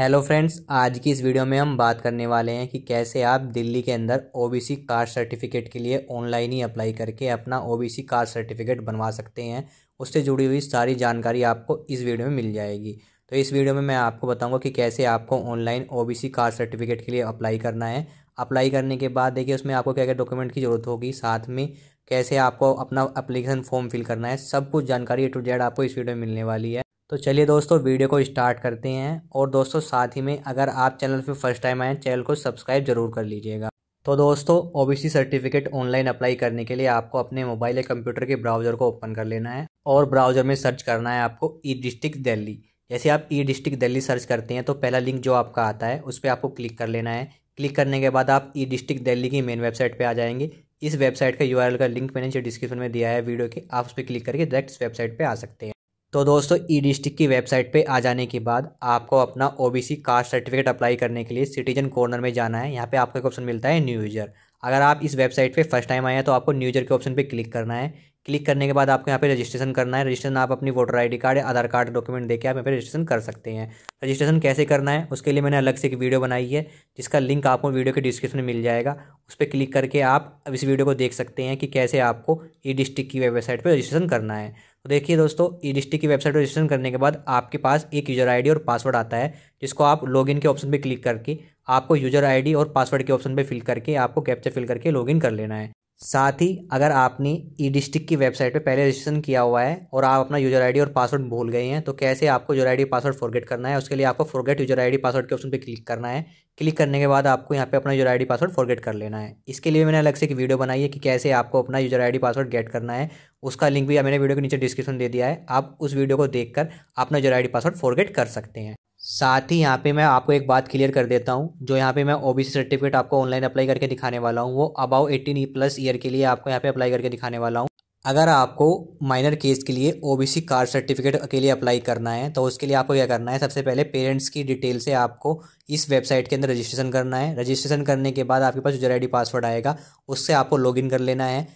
hello friends आज की इस वीडियो में हम बात करने वाले हैं कि कैसे आप दिल्ली के अंदर ओबीसी कास्ट सर्टिफिकेट के लिए ऑनलाइन ही अप्लाई करके अपना ओबीसी कास्ट सर्टिफिकेट बनवा सकते हैं उससे जुड़ी हुई सारी जानकारी आपको इस वीडियो में मिल जाएगी तो इस वीडियो में मैं आपको बताऊंगा कि कैसे आपको ऑनलाइन ओ कास्ट सर्टिफिकेट के लिए अप्लाई करना है अप्लाई करने के बाद देखिए उसमें आपको क्या क्या डॉक्यूमेंट की ज़रूरत होगी साथ में कैसे आपको अपना अप्लीकेशन फॉर्म फिल करना है सब कुछ जानकारी ए टू जेड आपको इस वीडियो में मिलने वाली है तो चलिए दोस्तों वीडियो को स्टार्ट करते हैं और दोस्तों साथ ही में अगर आप चैनल पर फर्स्ट टाइम आए चैनल को सब्सक्राइब जरूर कर लीजिएगा तो दोस्तों ओबीसी सर्टिफिकेट ऑनलाइन अप्लाई करने के लिए आपको अपने मोबाइल या कंप्यूटर के ब्राउज़र को ओपन कर लेना है और ब्राउज़र में सर्च करना है आपको ई डिस्ट्रिक्ट दिल्ली जैसे आप ई डिस्ट्रिक्ट दिल्ली सर्च करते हैं तो पहला लिंक जो आपका आता है उस पर आपको क्लिक कर लेना है क्लिक करने के बाद आप ई डिस्ट्रिक्ट दिल्ली की मेन वेबसाइट पर आ जाएंगे इस वेबसाइट का यू का लिंक मैंने जो डिस्क्रिप्शन में दिया है वीडियो के आप उस पर क्लिक करके डायरेक्ट इस वेबसाइट पर आ सकते हैं तो दोस्तों ई डिस्ट्रिक्ट की वेबसाइट पे आ जाने के बाद आपको अपना ओबीसी कास्ट सर्टिफिकेट अप्लाई करने के लिए सिटीजन कॉर्नर में जाना है यहाँ पे आपको एक ऑप्शन मिलता है न्यू यूजर अगर आप इस वेबसाइट पे फर्स्ट टाइम आए हैं तो आपको न्यू यूजर के ऑप्शन पे क्लिक करना है क्लिक करने के बाद आपको यहाँ पे रजिस्ट्रेशन करना है रजिस्ट्रेशन आप अपनी voter ID card Aadhaar card document देकर आप यहाँ पे रजिस्ट्रेशन कर सकते हैं रजिस्ट्रेशन कैसे करना है उसके लिए मैंने अलग से एक वीडियो बनाई है जिसका लिंक आपको वीडियो के डिस्क्रिप्शन में मिल जाएगा उस पर क्लिक करके आप इस वीडियो को देख सकते हैं कि कैसे आपको ई डिस्ट्रिक्ट की वेबसाइट पर रजिस्ट्रेशन करना है तो देखिए दोस्तों ई डिस्ट्रिक्ट की वेबसाइट रजिस्ट्रेशन करने के बाद आपके पास एक यूज़र आईडी और पासवर्ड आता है जिसको आप लॉगिन के ऑप्शन पर क्लिक करके आपको यूज़र आईडी और पासवर्ड के ऑप्शन पर फिल करके आपको कैप्चर फिल करके लॉगिन कर लेना है साथ ही अगर आपने ई डिस्ट्रिक्ट की वेबसाइट पर पहले रजिस्ट्रेशन किया हुआ है और आप अपना यूजर आईडी और पासवर्ड भूल गए हैं तो कैसे आपको यूजर आईडी पासवर्ड फॉरगेट करना है उसके लिए आपको फॉरगेट यूजर आईडी पासवर्ड के ऑप्शन पर क्लिक करना है क्लिक करने के बाद आपको यहाँ पे अपना यूज़र आईडी पासवर्ड फॉरगेट कर लेना है इसके लिए मैंने अलग से एक वीडियो बनाई है कि कैसे आपको अपना यूज़र आईडी पासवर्ड गेट करना है उसका लिंक भी मैंने वीडियो के नीचे डिस्क्रिप्शन दे दिया है आप उस वीडियो को देखकर अपना यूज़र आई पासवर्ड फॉरगेट कर सकते हैं साथ ही यहाँ पे मैं आपको एक बात क्लियर कर देता हूँ जो यहाँ पे मैं ओबीसी सर्टिफिकेट आपको ऑनलाइन अप्लाई करके दिखाने वाला हूँ वो अबाउ एटीन प्लस ईयर के लिए आपको यहाँ पे अप्लाई करके दिखाने वाला हूँ अगर आपको माइनर केस के लिए ओबीसी कार्ड सर्टिफिकेट के लिए अप्लाई करना है तो उसके लिए आपको क्या करना है सबसे पहले पेरेंट्स की डिटेल से आपको इस वेबसाइट के अंदर रजिस्ट्रेशन करना है रजिस्ट्रेशन करने के बाद आपके पास यूजर डी पासवर्ड आएगा उससे आपको लॉगिन कर लेना है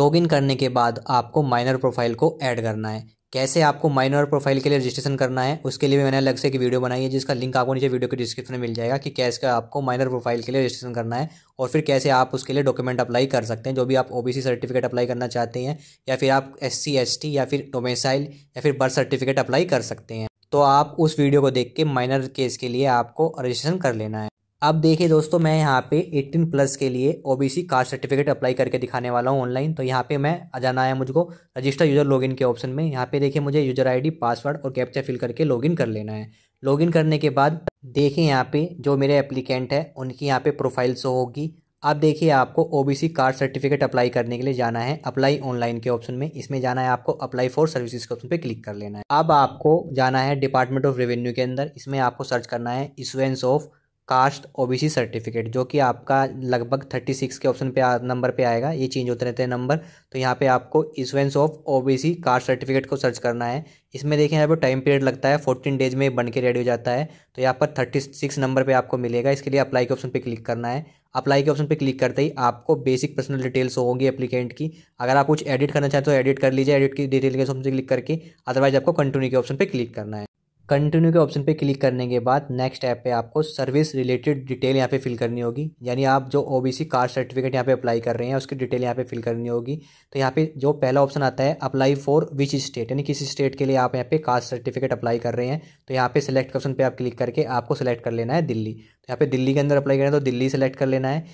लॉगिन करने के बाद आपको माइनर प्रोफाइल को ऐड करना है कैसे आपको माइनर प्रोफाइल के लिए रजिस्ट्रेशन करना है उसके लिए भी मैंने अलग से एक वीडियो बनाई है जिसका लिंक आपको नीचे वीडियो के डिस्क्रिप्शन में मिल जाएगा कि कैसे आपको माइनर प्रोफाइल के लिए रजिस्ट्रेशन करना है और फिर कैसे आप उसके लिए डॉक्यूमेंट अप्लाई कर सकते हैं जो भी आप ओबीसी सर्टिफिकेट अप्लाई करना चाहते हैं या फिर आप एस सी या फिर डोमेसाइल या फिर बर्थ सर्टिफिकेट अप्लाई कर सकते हैं तो आप उस वीडियो को देख के माइनर केस के लिए आपको रजिस्ट्रेशन कर लेना है अब देखिए दोस्तों मैं यहाँ पे 18 प्लस के लिए ओबीसी कास्ट सर्टिफिकेट अप्लाई करके दिखाने वाला हूँ ऑनलाइन तो यहाँ पे मैं आ जाना है मुझको रजिस्टर यूज़र लॉगिन के ऑप्शन में यहाँ पे देखिए मुझे यूज़र आईडी पासवर्ड और कैप्चा फिल करके लॉगिन कर लेना है लॉगिन करने के बाद देखिए यहाँ पे जो मेरे एप्लीकेंट है उनकी यहाँ पे प्रोफाइल शो होगी अब देखिए आपको O B C card certificate apply करने के लिए जाना है अप्लाई ऑनलाइन के ऑप्शन में इसमें जाना है आपको अप्लाई फॉर सर्विसेज के ऑप्शन पे क्लिक कर लेना है अब आपको जाना है डिपार्टमेंट ऑफ रेवेन्यू के अंदर इसमें आपको सर्च करना है issuance of caste OBC certificate जो कि आपका लगभग थर्टी सिक्स के ऑप्शन पे नंबर पे आएगा ये चेंज होते रहते हैं नंबर तो यहाँ पे आपको issuance of OBC caste certificate को सर्च करना है इसमें देखें यहाँ पर टाइम पीरियड लगता है फोर्टीन डेज में बन के रेडी हो जाता है तो यहाँ पर थर्टी सिक्स नंबर पर आपको मिलेगा इसके लिए अप्लाई के ऑप्शन पर क्लिक करना है अप्लाई के ऑप्शन पर क्लिक करते ही आपको बेसिक पर्सनल डिटेल्स होगी एप्लीकेंट की अगर आप कुछ एडिट करना चाहें तो एडिट कर लीजिए एडिट की डिटेल के ऑप्शन पर क्लिक करके अदरवाइज आपको कंटिन्यू के ऑप्शन पर क्लिक करना है कंटिन्यू के ऑप्शन पे क्लिक करने के बाद नेक्स्ट ऐप पे आपको सर्विस रिलेटेड डिटेल यहाँ पे फिल करनी होगी यानी आप जो O B C caste certificate यहाँ पे अप्लाई कर रहे हैं उसकी डिटेल यहाँ पे फिल करनी होगी तो यहाँ पे जो पहला ऑप्शन आता है अप्लाई फॉर विच स्टेट यानी किस स्टेट के लिए आप यहाँ पे कास्ट सर्टिफिकेट अप्लाई कर रहे हैं तो यहाँ पे सिलेक्ट ऑप्शन पर आप क्लिक करके आपको सेलेक्ट कर लेना है दिल्ली तो यहाँ पे दिल्ली के अंदर अप्लाई करना है तो दिल्ली सेलेक्ट कर लेना है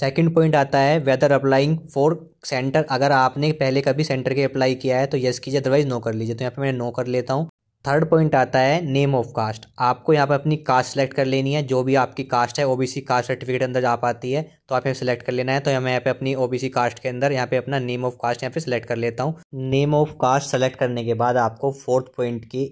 सेकेंड पॉइंट आता है वेदर अप्लाइंग फॉर सेंटर अगर आपने पहले कभी सेंटर के अप्लाई किया है तो यस कीजिए अदरवाइज नो कर लीजिए तो यहाँ पे मैं नो कर लेता हूँ थर्ड पॉइंट आता है नेम ऑफ कास्ट आपको यहाँ पर अपनी कास्ट सेलेक्ट कर लेनी है जो भी आपकी कास्ट है ओबीसी कास्ट सर्टिफिकेट अंदर जा आती है तो आप यहाँ सेलेक्ट कर लेना है तो मैं यहाँ पे अपनी ओबीसी कास्ट के अंदर यहाँ पे अपना नेम ऑफ कास्ट यहाँ पे सेलेक्ट कर लेता हूँ नेम ऑफ कास्ट सेलेक्ट करने के बाद आपको फोर्थ पॉइंट के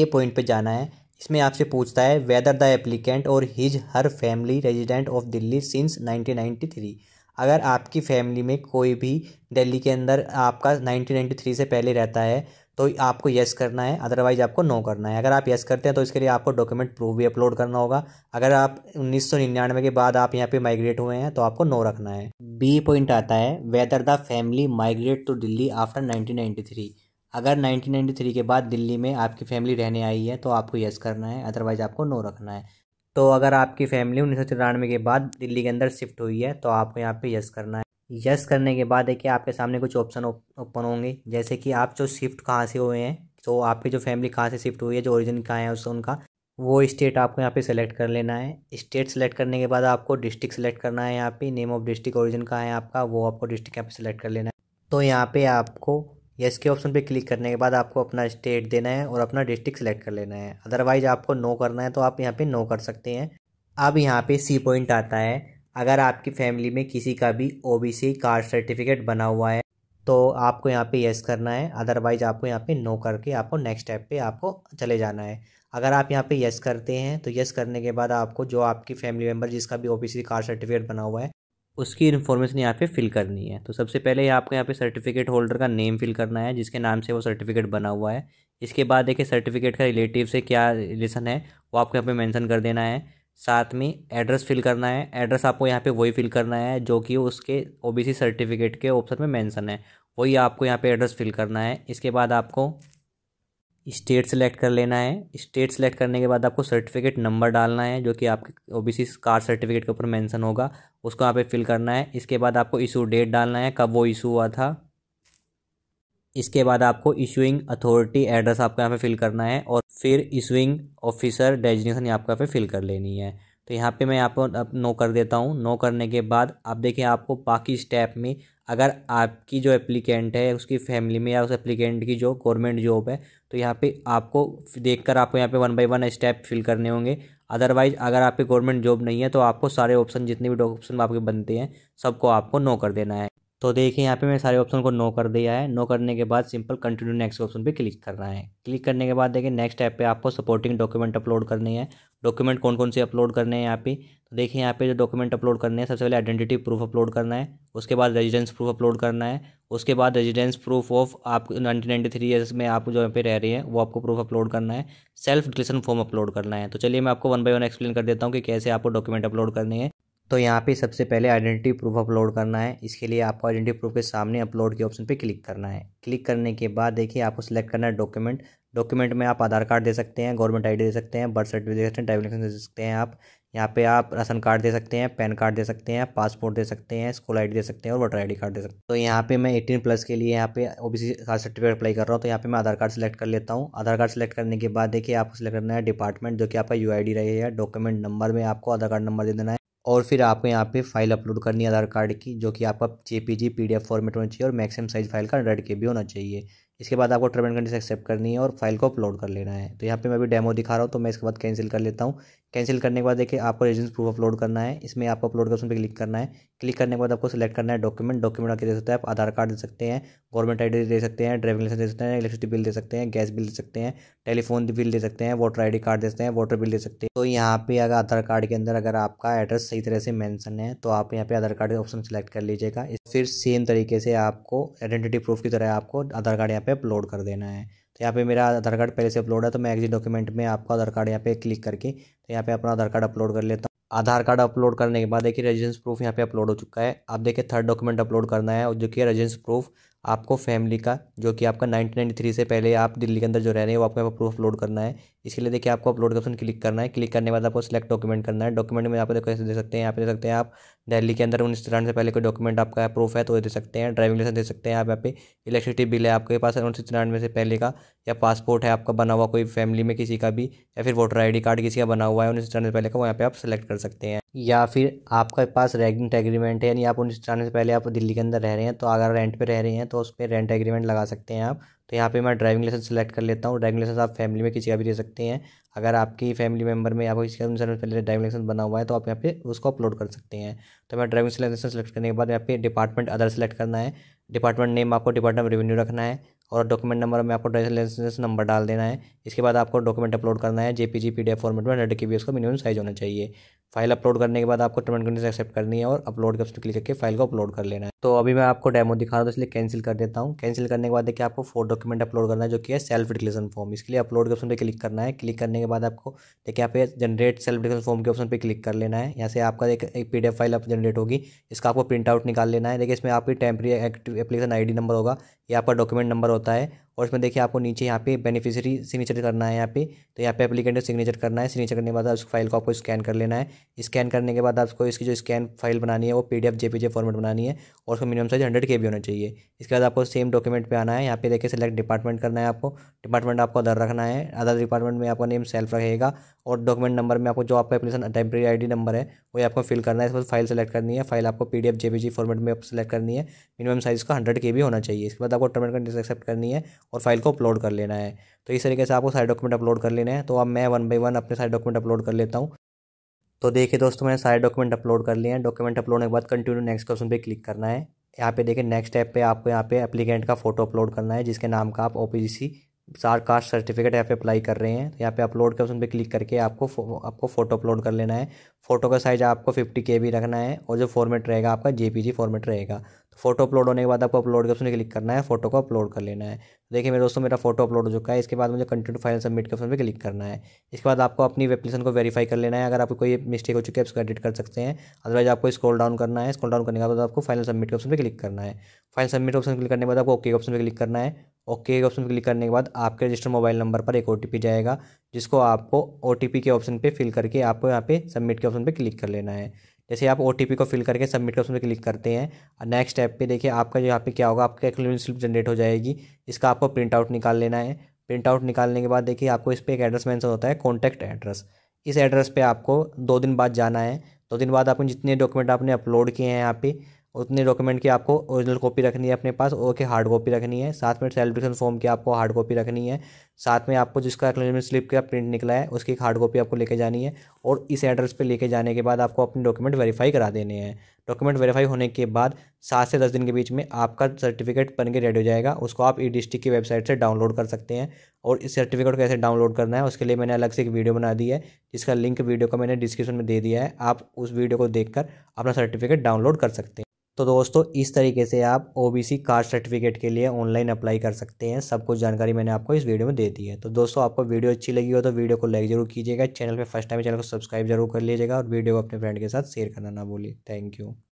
ए पॉइंट पर जाना है इसमें आपसे पूछता है वेदर द एप्लीकेंट और his her family resident of Delhi since nineteen अगर आपकी फैमिली में कोई भी दिल्ली के अंदर आपका 1993 से पहले रहता है तो आपको येस करना है अदरवाइज आपको नो करना है अगर आप येस करते हैं तो इसके लिए आपको डॉक्यूमेंट प्रूफ भी अपलोड करना होगा अगर आप उन्नीस के बाद आप यहाँ पे माइग्रेट हुए हैं तो आपको नो रखना है बी पॉइंट आता है whether the family migrate to Delhi after nineteen अगर 1993 के बाद दिल्ली में आपकी फैमिली रहने आई है तो आपको येस करना है अदरवाइज आपको नो रखना है तो अगर आपकी फैमिली उन्नीस के बाद दिल्ली के अंदर शिफ्ट हुई है तो आपको यहाँ पे यस करना है यस करने के बाद है कि आपके सामने कुछ ऑप्शन ओपन होंगे जैसे कि आप जो शिफ्ट कहाँ से हुए हैं तो आपकी जो फैमिली कहाँ से शिफ्ट हुई है जो ओरिजिन कहाँ है उसका उनका वो स्टेट आपको यहाँ पे सेलेक्ट कर लेना है स्टेट सेलेक्ट करने के बाद आपको डिस्ट्रिक्ट सेलेक्ट करना है यहाँ पे नेम ऑफ डिस्ट्रिक्ट ओरिजिन कहाँ है आपका वो आपको डिस्ट्रिक्ट यहाँ पे सेलेक्ट कर लेना है तो यहाँ पे आपको यस के ऑप्शन पे क्लिक करने के बाद आपको अपना स्टेट देना है और अपना डिस्ट्रिक्ट सेलेक्ट कर लेना है अदरवाइज आपको नो करना है तो आप यहाँ पे नो कर सकते हैं अब यहाँ पे सी पॉइंट आता है अगर आपकी फैमिली में किसी का भी O B C caste certificate बना हुआ है तो आपको यहाँ पे यस करना है अदरवाइज़ आपको यहाँ पे नो करके आपको नेक्स्ट स्टेप पे आपको चले जाना है अगर आप यहाँ पे यस करते हैं तो येस करने के बाद आपको जो आपकी फैमिली मेम्बर जिसका भी O B C caste certificate बना हुआ है उसकी इन्फॉर्मेशन यहाँ पे फिल करनी है तो सबसे पहले आपको यहाँ पे सर्टिफिकेट होल्डर का नेम फिल करना है जिसके नाम से वो सर्टिफिकेट बना हुआ है इसके बाद देखिए सर्टिफिकेट का रिलेटिव से क्या रिलेशन है वो आपको यहाँ पे मेंशन कर देना है साथ में एड्रेस फिल करना है एड्रेस आपको यहाँ पे वही फिल करना है जो कि उसके ओबीसी सर्टिफिकेट के ऑप्शन में मेंशन है वही आपको यहाँ पे एड्रेस फिल करना है इसके बाद आपको स्टेट सेलेक्ट कर लेना है स्टेट सेलेक्ट करने के बाद आपको सर्टिफिकेट नंबर डालना है जो कि आपके ओबीसी कार सर्टिफिकेट के ऊपर मेंशन होगा उसको यहाँ पे फिल करना है इसके बाद आपको इशू डेट डालना है कब वो इशू हुआ था इसके बाद आपको इशूइंग अथॉरिटी एड्रेस आपको यहाँ पे फिल करना है और फिर इशूइंग ऑफिसर डेजिनेशन यहाँ पे फिल कर लेनी है तो यहाँ पे मैं आपको अब नो कर देता हूँ नो करने के बाद आप देखिए आपको बाकी स्टेप में अगर आपकी जो एप्लीकेंट है उसकी फैमिली में या उस एप्लीकेंट की जो गवर्नमेंट जॉब है तो यहाँ पे आपको देख कर आपको यहाँ पे one by one step fill करने होंगे अदरवाइज अगर आपकी गवर्नमेंट जॉब नहीं है तो आपको सारे ऑप्शन जितने भी ऑप्शन आपके बनते हैं सबको आपको नो कर देना है तो देखिए यहाँ पे मैं सारे ऑप्शन को नो कर दिया है नो करने के बाद सिंपल कंटिन्यू नेक्स्ट ऑप्शन पे क्लिक करना है क्लिक करने के बाद देखिए नेक्स्ट ऐप पे आपको सपोर्टिंग डॉक्यूमेंट अपलोड करनी है डॉक्यूमेंट कौन कौन से अपलोड करने हैं यहाँ पे तो देखिए यहाँ पे जो डॉक्यूमेंट अपलोड करने हैं सबसे पहले आइडेंटिटी प्रूफ अपलोड करना है उसके बाद रेजिडेंस प्रूफ अपलोड करना है उसके बाद रेजिडेंस प्रूफ ऑफ आप नाइनटीन नाइन्टी थ्री ईयर्स में आप जो यहाँ पे रह रहे हैं वो आपको प्रूफ अपलोड करना है सेल्फ डिक्लेरेशन फॉर्म अपलोड करना है तो चलिए मैं आपको वन बाय वन एक्सप्लेन कर देता हूँ कि कैसे आपको डॉक्यूमेंट अपलोड करनी है तो यहाँ पे सबसे पहले आइडेंटिटी प्रूफ अपलोड करना है इसके लिए आपको आइडेंटिटी प्रूफ के सामने अपलोड के ऑप्शन पे क्लिक करना है क्लिक करने के बाद देखिए आपको सिलेक्ट करना है डॉक्यूमेंट डॉक्यूमेंट में आप आधार कार्ड दे सकते हैं गवर्नमेंट आई दे सकते हैं बर्थ सर्टिफिकेट दे सकते हैं ड्राइविंग लाइसेंस दे सकते हैं आप यहाँ पे आप राशन कार्ड दे सकते हैं पैन कार्ड दे सकते हैं पासपोर्ट दे सकते हैं स्कूल आई दे सकते हैं और वोटर आई कार्ड दे सकते हैं तो यहाँ पे मैं एटीन प्लस के लिए यहाँ पे O B C certificate apply कर रहा हूँ तो यहाँ पे मैं आधार कार्ड सेलेक्ट कर लेता हूँ आधार कार्ड सेलेक्ट करने के बाद देखिए आपको सेलेक्ट करना है डिपार्टमेंट जो कि आपका यू आई डी रहेगा डॉक्यूमेंट नंबर में आपको आधार कार्ड नंबर दे देना है और फिर आपको यहाँ पे फाइल अपलोड करनी है आधार कार्ड की जो कि आपका J P G P D F format होना चाहिए और मैक्सिमम साइज फाइल का हंड्रेड के भी होना चाहिए इसके बाद आपको टर्म एंड कंडीशन एक्सेप्ट करनी है और फाइल को अपलोड कर लेना है तो यहाँ पे मैं भी डेमो दिखा रहा हूँ तो मैं इसके बाद कैंसिल कर लेता हूँ कैंसिल करने के बाद देखिए आपको रेजिडेंस प्रूफ अपलोड करना है इसमें आपको अपलोड कर उस पर क्लिक करना है क्लिक करने के बाद आपको सिलेक्ट करना है डॉक्यूमेंट डॉक्यूमेंट आपके दे सकते हैं आप आधार कार्ड दे सकते हैं गवर्नमेंट आईडी दे सकते हैं ड्राइविंग लाइसेंस दे सकते हैं इलेक्ट्रिसिटी बिल दे सकते हैं गैस बिल दे सकते हैं टेलीफोन बिल दे सकते हैं वोटर आई कार्ड दे सकते हैं वोटर बिल दे सकते हैं तो यहाँ पे अगर आधार कार्ड के अंदर अगर आपका एड्रेस सही तरह से मैंसन है तो आप यहाँ पे आधार कार्ड का ऑप्शन सेलेक्ट कर लीजिएगा फिर सेम तरीके से आपको आइडेंटिटी प्रूफ की तरह आपको आधार कार्ड यहाँ पे अपलोड कर देना है यहाँ पे मेरा आधार कार्ड पहले से अपलोड है तो मैं एग्जिट डॉक्यूमेंट में आपका आधार कार्ड यहाँ पे क्लिक करके तो यहाँ पे अपना आधार कार्ड अपलोड कर लेता हूँ आधार कार्ड अपलोड करने के बाद देखिए रेजिडेंस प्रूफ यहाँ पे अपलोड हो चुका है आप देखिए थर्ड डॉक्यूमेंट अपलोड करना है जो कि रेजिडेंस प्रूफ आपको फैमिली का जो कि आपका नाइनटीन नाइन्टी थ्री से पहले आप दिल्ली के अंदर जो रह रहे हैं वो आपको यहाँ पर प्रूफ अपलोड करना है इसके लिए देखिए आपको अपलोड का ऑप्शन क्लिक करना है क्लिक करने के बाद आपको सिलेक्ट डॉक्यूमेंट करना है डॉक्यूमेंट में आप कैसे दे सकते हैं यहाँ पे दे सकते हैं आप दिल्ली के अंदर उन्नीस तिरानवे से पहले कोई डॉक्यूमेंट आपका प्रूफ है तो वो दे सकते हैं ड्राइविंग लाइसेंस दे सकते हैं आप यहाँ पे इलेक्ट्रिसिटी बिल है आपके पास उन्नीस तिरानवे से पहले का या पासपोर्ट है आपका बना हुआ कोई फैमिली में किसी का भी या फिर वोटर आई कार्ड किसी का बना हुआ है उन्नीस तिरानवे से पहले का वो यहाँ पे आप सेलेक्ट कर सकते हैं या फिर आपके पास रेंट एग्रीमेंट है यानी आप उन्नीस जाने से पहले आप दिल्ली के अंदर रह रहे हैं तो अगर रेंट पे रह रहे हैं तो उस पर रेंट एग्रीमेंट लगा सकते हैं आप तो यहाँ पे मैं ड्राइविंग लाइसेंस सेलेक्ट कर लेता हूँ ड्राइविंग लाइसेंस आप फैमिली में किसी का भी दे सकते हैं अगर आपकी फैमिली मेम्बर में आपको किसी का पहले ड्राइविंग लाइसेंस बना हुआ है तो आप यहाँ पे उसको अपलोड कर सकते हैं तो मैं ड्राइविंग लाइसेंस सेलेक्ट करने के बाद यहाँ पे डिपार्टमेंट अदर सेलेक्ट करना है डिपार्टमेंट नेम आपको डिपार्टमेंट रेवेन्यू रखना है और डॉक्यूमेंट नंबर में आपको ड्राइविंग लाइसेंस नंबर डाल देना है इसके बाद आपको डॉक्यूमेंट अपलोड करना है जेपीजी पीडीएफ फॉर्मेट में हंड्रेड के बी उसका मिनिमम साइज होना चाहिए फाइल अपलोड करने के बाद आपको टर्म एंड कंडीशन एक्सेप्ट करनी है और अपलोड के ऑप्शन क्लिक करके फाइल को अपलोड कर लेना है तो अभी मैं आपको डेमो दिखा रहा हूँ तो इसलिए कैंसिल कर देता हूँ कैंसिल करने के बाद देखिए आपको फोर डॉक्यूमेंट अपलोड करना है जो कि है सेल्फ डिक्लेरेशन फॉर्म इसके लिए अपलोड के ऑप्शन पे क्लिक करना है क्लिक करने के बाद आपको देखिए आप जनरेट सेल्फ डिक्लेरेशन फॉर्म के ऑप्शन पे क्लिक कर लेना है यहाँ से आपका एक एक पी फाइल आप जनरेट होगी इसका आपको प्रिंट आउट निकाल लेना है देखिए इसमें आपकी टेम्प्रेरी एप्लीकेशन आई नंबर होगा या आपका डॉक्यूमेंट नंबर होता है और इसमें देखिए आपको नीचे यहाँ पे बेनिफिशियरी सिग्नेचर करना है यहाँ पे तो यहाँ पे एप्लीकेंट को सिग्नेचर करना है सिग्नेचर करने के बाद उस फाइल को आपको स्कैन कर लेना है स्कैन करने के बाद आपको इसकी जो स्कैन फाइल बनानी है वो पी डी फॉर्मेट बनानी है और उसको मिनिमम साइज हंड्रेड के होना चाहिए इसके बाद आपको सेम डॉक्यूमेंट पर आना है यहाँ पे देखिए सेलेक्ट डिपार्टमेंट करना है आपको डिपार्टमेंट आपको अदर रखना है अदर डिपार्टमेंट में आपका नेम सेल्फ रहेगा और डॉक्यूमेंट नंबर में आपको जो आपका एप्लीकेशन टेम्प्रेरी डी नंबर है वो आपको फिल करना है इसके बाद फाइल सेलेक्ट करनी है फाइल आपको पी डी फॉर्मेट में सेलेक्ट करनी है मिनिमम साइज़ का हंड्रेड के होना चाहिए इसके बाद आपको टर्मेंट कंडीशन एक्सेप्ट करनी है और फाइल को अपलोड कर लेना है तो इस तरीके से आपको सारे डॉक्यूमेंट अपलोड कर लेना है तो अब मैं वन बाई वन अपने सारे डॉक्यूमेंट अपलोड कर लेता हूँ तो देखिए दोस्तों मैंने सारे डॉक्यूमेंट अपलोड कर लिए हैं डॉक्यूमेंट अपलोड होने के बाद कंटिन्यू नेक्स्ट क्वेश्चन पर क्लिक करना है यहाँ पे देखिए नेक्स्ट स्टेप पे आपको यहाँ पे अपलीकेंट का फोटो अपलोड करना है जिसके नाम का आप ओ पी सी सार कास्ट सर्टिफिकेट यहाँ पे अप्लाई कर रहे हैं तो यहाँ पे अपलोड के ऑप्शन पे क्लिक करके आपको फो, आपको फ़ोटो अपलोड कर लेना है फ़ोटो का साइज़ आपको फिफ्टी के बी रखना है और जो फॉर्मेट रहेगा आपका जे जी फॉर्मेट रहेगा फोटो अपलोड होने के बाद आपको अपलोड के ऑप्शन पर क्लिक करना है फोटो को अपलोड कर लेना है देखिए मेरे दोस्तों मेरा फोटो अपलोड हो चुका है इसके बाद मुझे कंटेंट फाइल सबमिट के ऑप्शन पर क्लिक करना है इसके बाद आपको अपनी एप्लीकेशन को वेरीफाई कर लेना है अगर आपको कोई मिस्टेक हो चुकी है उसको एडिट कर सकते हैं अदरवाइज आपको स्क्रॉल डाउन करना है स्क्रॉल डाउन करने के बाद आपको फाइनल सबमिट के ऑप्शन पर क्लिक करना है फाइनल सबमिट ऑप्शन क्लिक करने के बाद आपको ओके के ऑप्शन पर क्लिक करना है ओके के ऑप्शन पर क्लिक करने के बाद आपके रजिस्टर मोबाइल नंबर पर एक ओ जाएगा जिसको आपको ओ के ऑप्शन पर फिल करके आपको यहाँ पे सबमिट के ऑप्शन पर क्लिक कर लेना है जैसे आप ओ को फिल करके सबमिट का उसमें क्लिक करते हैं और नेक्स्ट स्टेप पे देखिए आपका जो यहाँ पे क्या होगा आपका क्लेमेंट स्लिप जनरेट हो जाएगी इसका आपको प्रिंट आउट निकाल लेना है प्रिंट आउट निकालने के बाद देखिए आपको इस पर एक एड्रेस मैंसन होता है कॉन्टैक्ट एड्रेस इस एड्रेस पर आपको दो दिन बाद जाना है दो दिन बाद आपने जितने डॉक्यूमेंट आपने अपलोड किए हैं यहाँ पे उतने डॉक्यूमेंट की आपको ओरिजिनल कॉपी रखनी है अपने पास ओके हार्ड कॉपी रखनी है साथ में सेलिब्रेशन फॉर्म की आपको हार्ड कॉपी रखनी है साथ में आपको जिसका एक्नोलेजमेंट स्लिप का प्रिंट निकला है उसकी एक हार्ड कॉपी आपको लेके जानी है और इस एड्रेस पे लेके जाने के बाद आपको अपने डॉक्यूमेंट वेरीफाई करा देने हैं डॉक्यूमेंट वेरीफाई होने के बाद सात से दस दिन के बीच में आपका सर्टिफिकेट बन के रेडी हो जाएगा उसको आप ई e डिस्ट्रिक्ट की वेबसाइट से डाउनलोड कर सकते हैं और इस सर्टिफिकेट को कैसे डाउनलोड करना है उसके लिए मैंने अलग से एक वीडियो बना दी है जिसका लिंक वीडियो का मैंने डिस्क्रिप्शन में दे दिया है आप उस वीडियो को देखकर अपना सर्टिफिकेट डाउनलोड कर सकते हैं तो दोस्तों इस तरीके से आप ओ बी कास्ट सर्टिफिकेट के लिए ऑनलाइन अप्लाई कर सकते हैं सब कुछ जानकारी मैंने आपको इस वीडियो में दे दी है तो दोस्तों आपको वीडियो अच्छी लगी हो तो वीडियो को लाइक जरूर कीजिएगा चैनल पर फर्स्ट टाइम चैनल को सब्सक्राइब जरूर कर लीजिएगा और वीडियो को अपने फ्रेंड के साथ शेयर करना ना भूलिए थैंक यू